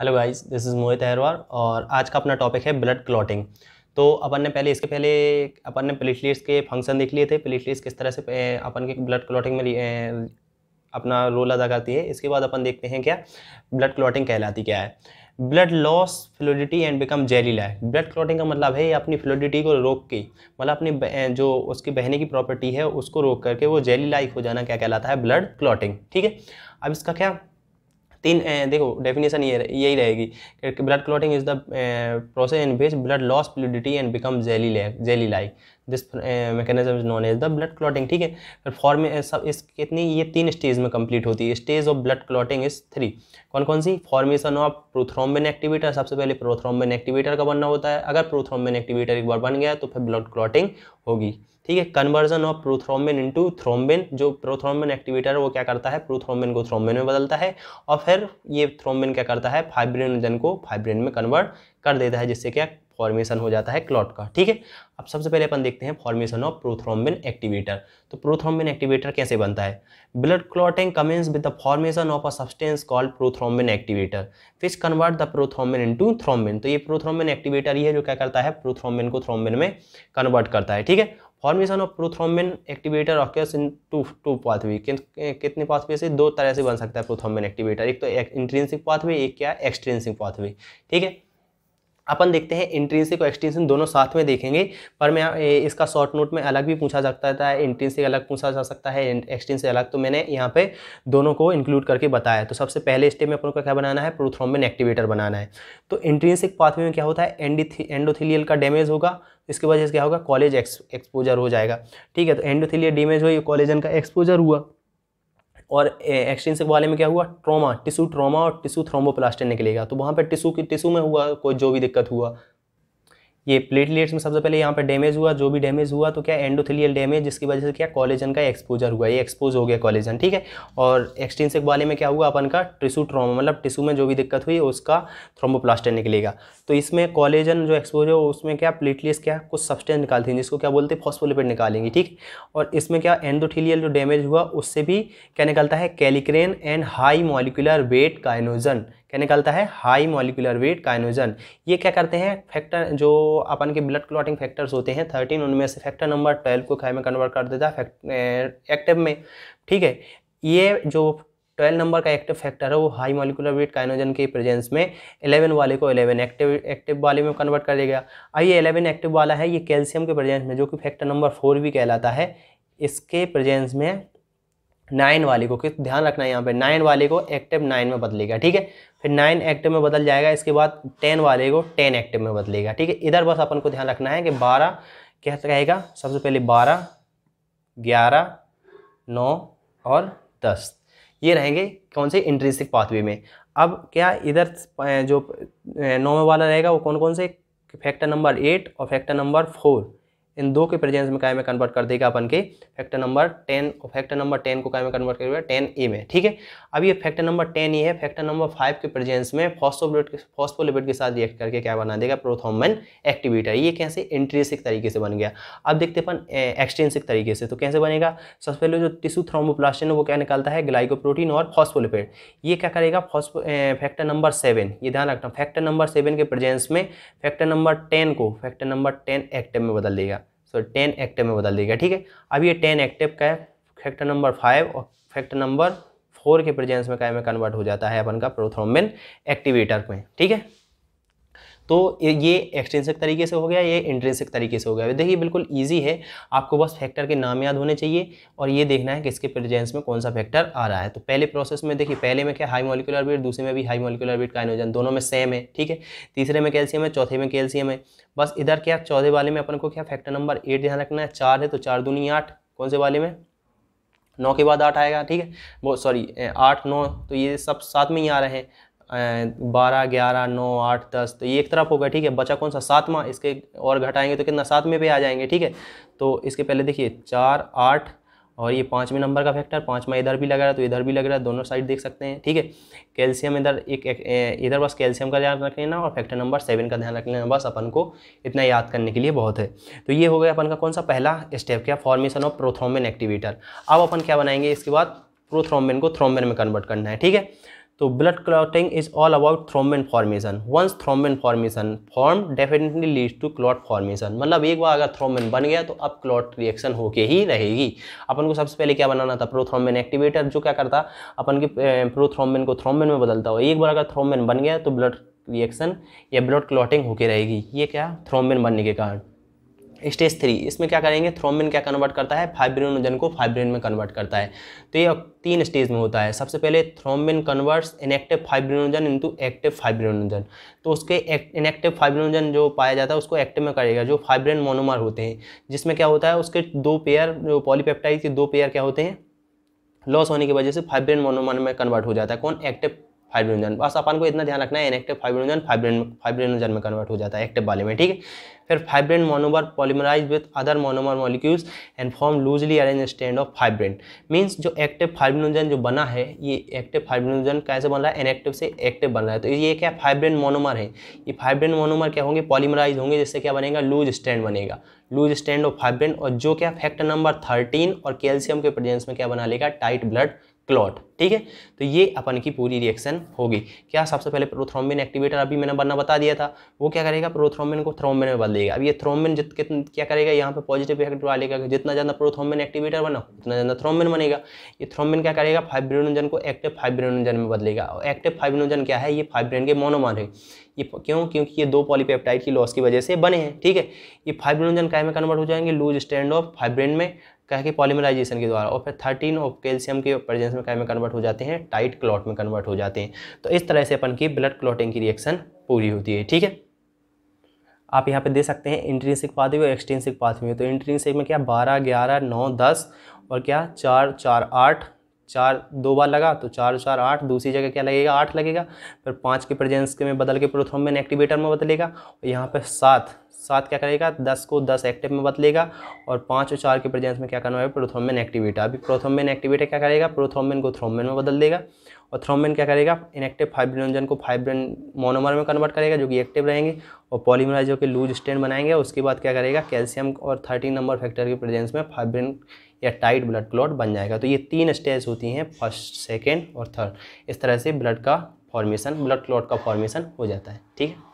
hello guys this is Mohit Ahirwar और आज का अपना टॉपिक है ब्लड क्लॉटिंग तो अपन ने पहले इसके पहले अपन ने प्लेटलेट्स के फंक्शन देख लिए थे प्लेटलेट्स किस तरह से अपन के ब्लड क्लॉटिंग में अपना रोल अदा करती है इसके बाद अपन देखते हैं क्या ब्लड क्लॉटिंग कहलाती क्या है blood loses fluidity and become jelly है ब्लड क्लॉटिंग का मतलब है अपनी फ्लूडिटी को रोक के मतलब अपनी जो उसकी बहने की प्रॉपर्टी है उसको रोक करके वो जेली लाइक हो जाना क्या कहलाता है ब्लड क्लॉटिंग ठीक है अब इसका क्या तीन देखो डेफिनेशन ये यही रहेगी blood clotting is the process in which blood loses fluidity and become jelly jelly like this mechanism is known as the blood clotting ठीक है फिर फॉर्म सब इस कितनी ये तीन स्टेज में कंप्लीट होती है stage of blood clotting is three कौन कौन सी फॉर्मेशन ऑफ प्रोथ्रोम्बिन एक्टिवेटर सबसे पहले प्रोथ्रोम्बिन एक्टिवेटर का बनना होता है अगर प्रोथ्रोम्बिन एक्टिवेटर एक बार बन गया तो फिर ब्लड क्लॉटिंग होगी ठीक है conversion of prothrombin into thrombin जो प्रोथ्रोम्बिन एक्टिवेटर है वो क्या करता है प्रोथ्रोम्बिन को थ्रोम्बिन में बदलता है और फिर ये थ्रोम्बिन क्या करता है फाइब्रिनोजन को फाइब्रिन में कन्वर्ट कर देता है जिससे क्या फॉर्मेशन हो जाता है क्लॉट का ठीक है अब सबसे पहले अपन देखते हैं फॉर्मेशन ऑफ प्रोथ्रोम्बिन एक्टिवेटर तो प्रोथ्रोम्बिन एक्टिवेटर कैसे बनता है blood clotting commences with the formation of a substance called prothrombin activator which convert the prothrombin into thrombin तो ये प्रोथ्रोम्बिन एक्टिवेटर ही है जो क्या करता है प्रोथ्रोम्बिन को थ्रोम्बिन में कन्वर्ट करता है ठीक है formation of prothrombin activator occurs in two two pathway कितने पाथवे से दो तरह से बन सकता है प्रोथ्रोमिन एक्टिवेटर एक तो इंट्रेंसिक पाथवे एक क्या एक्सट्रेंसिक पाथवे ठीक है अपन देखते हैं इंट्रेंसिक और एक्सटेंसिक दोनों साथ में देखेंगे पर मैं इसका शॉर्ट नोट में अलग भी पूछा सकता है इंट्रेंसिक अलग पूछा जा सकता है एक्सटेंसिक अलग तो मैंने यहाँ पे दोनों को इंक्लूड करके बताया तो सबसे पहले स्टेप में अपन को क्या बनाना है प्रोथ्रोम्बिन एक्टिवेटर बनाना है तो इंट्रेंसिक पाथवे में क्या होता है एंडोथिलियल का डैमेज होगा इसकी वजह से क्या होगा कॉलेज एक्सपोजर हो जाएगा ठीक है तो एंडोथिलियल डैमेज हो कॉलेजन का एक्सपोजर हुआ और एक्सटेंसिव वाले में क्या हुआ ट्रोमा टिशू ट्रोमा और टिशू थ्रोमोप्लास्टिन निकलेगा तो वहाँ पर टिशू की टिशू में हुआ कोई जो भी दिक्कत हुआ ये प्लेटलेट्स में सबसे पहले यहाँ पे डैमेज हुआ जो भी डैमेज हुआ तो क्या एंडोथेलियल डैमेज जिसकी वजह से क्या कॉलेजन का एक्सपोजर हुआ ये एक्सपोज हो गया कॉलेजन ठीक है और एक्सटेंसिक वाले में क्या हुआ अपन का टिशू ट्रोमा मतलब टिशू में जो भी दिक्कत हुई उसका थ्रोमोप्लास्टर निकलेगा तो इसमें कॉलेजन जो एक्सपोज हो उसमें क्या प्लेटलेट्स क्या कुछ सब्सटेंस निकालती हैं जिसको क्या बोलते हैं फॉस्फोलिपिड निकालेंगे ठीक और इसमें क्या एंडोथिलियल जो डैमेज हुआ उससे भी क्या निकलता है kallikrein and high molecular weight kininogen क्या निकलता है हाई मॉलिकुलर वेट काइनोजन ये क्या करते हैं फैक्टर जो अपन के ब्लड क्लॉटिंग फैक्टर्स होते हैं थर्टीन उनमें से फैक्टर नंबर ट्वेल्व को खाई में कन्वर्ट कर देता है एक्टिव eh, में ठीक है ये जो ट्वेल्व नंबर का एक्टिव फैक्टर है वो हाई मॉलिकुलर वेट काइनोजन के प्रेजेंस में एलेवन वाले को एलेवन एक्टिव एक्टिव वाले में कन्वर्ट कर देगा और ये एलेवन एक्टिव वाला है ये कैल्शियम के प्रेजेंस में जो कि फैक्टर नंबर फोर भी कहलाता है इसके प्रेजेंस में नाइन वाले को ध्यान रखना है यहाँ पे नाइन वाले को एक्टिव नाइन में बदलेगा ठीक है फिर नाइन एक्टिव में बदल जाएगा इसके बाद टेन वाले को टेन एक्टिव में बदलेगा ठीक है इधर बस अपन को ध्यान रखना है कि बारह क्या रहेगा सबसे पहले बारह ग्यारह नौ और दस ये रहेंगे कौन से इंट्रेंसिक पाथवे में अब क्या इधर जो नौवें वाला रहेगा वो कौन कौन से फैक्टर नंबर एट और फैक्टर नंबर फोर इन दो के प्रेजेंस में काय में कन्वर्ट कर देगा अपन के फैक्टर नंबर टेन और फैक्टर नंबर टेन को काय में कन्वर्ट करेगा टेन ए में ठीक है अब ये फैक्टर नंबर टेन ए है फैक्टर नंबर फाइव के प्रेजेंस में फॉस्फोलिपिड फॉस्फोलिपिड के साथ रिएक्ट करके क्या बना देगा प्रोथोमन एक्टिवेटर ये कैसे इंट्रेंसिक तरीके से बन गया अब देखते अपन एक्सटेंसिक तरीके से तो कैसे बनेगा सबसे पहले जो टिशू थ्रोमोप्लास्टिन है वो क्या निकलता है ग्लाइकोप्रोटीन और फॉस्फोलिपिड ये क्या करेगा फॉस्फो फैक्टर नंबर सेवन ये ध्यान रखना फैक्टर नंबर सेवन के प्रेजेंस में फैक्टर नंबर टेन को फैक्टर नंबर टेन एक्टिव में बदल देगा सो टेन एक्टिव में बदल दिया ठीक है अब ये टेन एक्टिव का है फैक्टर नंबर फाइव और फैक्टर नंबर फोर के प्रेजेंस में क्या में कन्वर्ट हो जाता है अपन का प्रोथ्रोमिन एक्टिवेटर में ठीक है तो ये एक्सटेंसिक तरीके से हो गया ये इंट्रेंसिक तरीके से हो गया देखिए बिल्कुल ईजी है आपको बस फैक्टर के नाम याद होने चाहिए और ये देखना है कि इसके प्रेजेंस में कौन सा फैक्टर आ रहा है तो पहले प्रोसेस में देखिए पहले में क्या हाई मोलिकुलर वेट दूसरे में भी हाई मोलिकुलर वेट का आयोजन दोनों में सेम है ठीक है तीसरे में कैल्शियम है चौथे में कैल्शियम है बस इधर क्या चौथे वाले में अपन को क्या फैक्टर नंबर एट ध्यान रखना है चार है तो चार दूनी आठ कौन से वाले में नौ के बाद आठ आएगा ठीक है वो सॉरी आठ नौ तो ये सब साथ में ही आ रहे हैं बारह ग्यारह नौ आठ दस तो ये एक तरफ होगा ठीक है बचा कौन सा सातवां इसके और घटाएंगे तो कितना सातवें पे आ जाएंगे ठीक है तो इसके पहले देखिए चार आठ और ये पाँचवें नंबर का फैक्टर पाँचवा इधर भी लग रहा है तो इधर भी लग रहा है दोनों साइड देख सकते हैं ठीक है कैल्शियम इधर एक, एक इधर बस कैल्शियम का ध्यान रख लेना और फैक्टर नंबर सेवन का ध्यान रख लेना बस अपन को इतना याद करने के लिए बहुत है तो ये हो गया अपन का कौन सा पहला स्टेप क्या फॉर्मेशन ऑफ प्रोथ्रोमिन एक्टिवेटर अब अपन क्या बनाएंगे इसके बाद प्रोथ्रोमिन को थ्रोमिन में कन्वर्ट करना है ठीक है तो blood clotting is all about thrombin formation once thrombin formation form definitely leads to clot formation मतलब एक बार अगर थ्रोमेन बन गया तो अब क्लॉट रिएक्शन होके ही रहेगी अपन को सबसे पहले क्या बनाना था प्रोथ्रोमेन एक्टिवेटर जो क्या करता अपन की प्रोथ्रोमिन को थ्रोमिन में बदलता हो एक बार अगर थ्रोमेन बन गया तो ब्लड रिएक्शन या ब्लड क्लॉटिंग होके रहेगी ये क्या थ्रोमिन बनने के कारण स्टेज थ्री इसमें क्या करेंगे थ्रोमिन क्या कन्वर्ट करता है फाइब्रिनोजन को फाइब्रिन में कन्वर्ट करता है तो ये तीन स्टेज में होता है सबसे पहले thrombin converts inactive fibrinogen into active fibrinogen तो उसके इनएक्टिव फाइब्रिनोजन जो पाया जाता है उसको एक्टिव में करेगा जो फाइब्रिन मोनोमर होते हैं जिसमें क्या होता है उसके दो पेयर जो पॉलीपेप्टाइड के दो पेयर क्या होते हैं लॉस होने की वजह से फाइब्रिन मोनोमर में कन्वर्ट हो जाता है कौन एक्टिव फाइब्रिनोजन बस अपन को इतना ध्यान रखना है इनएक्टिव फाइब्रिनोजन फाइब्रिन फाइब्रिनोजन में कन्वर्ट हो जाता है एक्टिव वाले में ठीक है फिर fibrin monomer polymerize with other monomer molecules and form loosely arrange strand of fibrin means जो एक्टिव फाइब्रोजन जो बना है ये एक्टिव फाइब्रोजन कैसे बन रहा है एनएक्टिव से एक्टिव बन रहा है तो ये क्या फाइब्रेन मोनोमर है ये फाइब्रेन मोनोमर क्या होंगे पॉलीमराइज होंगे जिससे क्या बनेगा लूज स्टैंड बनेगा लूज स्टैंड ऑफ फाइब्रेन और जो क्या फैक्टर नंबर थर्टीन और कैल्शियम के प्रेजेंस में क्या बना लेगा टाइट ब्लड क्लॉट ठीक है तो ये अपन की पूरी रिएक्शन होगी क्या सबसे पहले प्रोथ्रोमिन एक्टिवेटर अभी मैंने बनना बता दिया था वो क्या करेगा प्रोथ्रोमिन को थ्रोमिन में बदलेगा अब ये थ्रोमिन जित क्या करेगा यहाँ पे पॉजिटिव इफेक्ट डालेगा जितना ज़्यादा प्रोथ्रोमिन एक्टिवेटर बना उतना ज़्यादा थ्रोमिन बनेगा ये थ्रोमिन क्या करेगा फाइब्रोनोजन को एक्टिव फाइब्रोनोजन में बदलेगा और एक्टिव फाइब्रोनोजन क्या है ये फाइब्रेन के मोनोमर है ये क्यों क्योंकि ये दो पॉलीपेप्टाइड की लॉस की वजह से बने हैं ठीक है ये फाइब्रोनोजन काय में कन्वर्ट हो जाएंगे लूज स्टैंड ऑफ फाइब्रेन में क्या है कि पॉलीमराइजेशन के द्वारा और फिर थर्टीन ऑफ कैल्शियम के प्रेजेंस में क्या में कन्वर्ट हो जाते हैं टाइट क्लॉट में कन्वर्ट हो जाते हैं तो इस तरह से अपन की ब्लड क्लॉटिंग की रिएक्शन पूरी होती है ठीक है आप यहाँ पे दे सकते हैं इंट्रेंसिक पाथवे और पाथ पाथवे तो इंट्रेंसिक में क्या बारह ग्यारह नौ दस और क्या चार चार आठ चार दो बार लगा तो चार चार आठ दूसरी जगह क्या लगेगा आठ लगेगा फिर पाँच के प्रेजेंस के में बदल के प्रोथ्रोमेन एक्टिवेटर में बदलेगा और यहाँ पर सात साथ क्या करेगा दस को दस एक्टिव में बदलेगा और पाँच और चार के प्रेजेंस में क्या करना होगा प्रोथ्रोम्बिन एक्टिवेटर अभी प्रोथोमिन एक्टिवेटर क्या करेगा प्रोथोमिन को थ्रोमिन में बदल देगा और थ्रोमिन क्या करेगा इनएक्टिव फाइब्रिनोजन को फाइब्रिन मोनोमर में कन्वर्ट करेगा जो कि एक्टिव रहेंगे और पॉलीमराइज जो कि लूज स्टैंड बनाएंगे उसके बाद क्या करेगा कैल्शियम और थर्टीन नंबर फैक्टर के प्रेजेंस में फाइब्रिन या टाइट ब्लड क्लॉट बन जाएगा तो ये तीन स्टेज होती हैं फर्स्ट सेकेंड और थर्ड इस तरह से ब्लड का फॉर्मेशन ब्लड क्लॉट का फॉर्मेशन हो जाता है ठीक है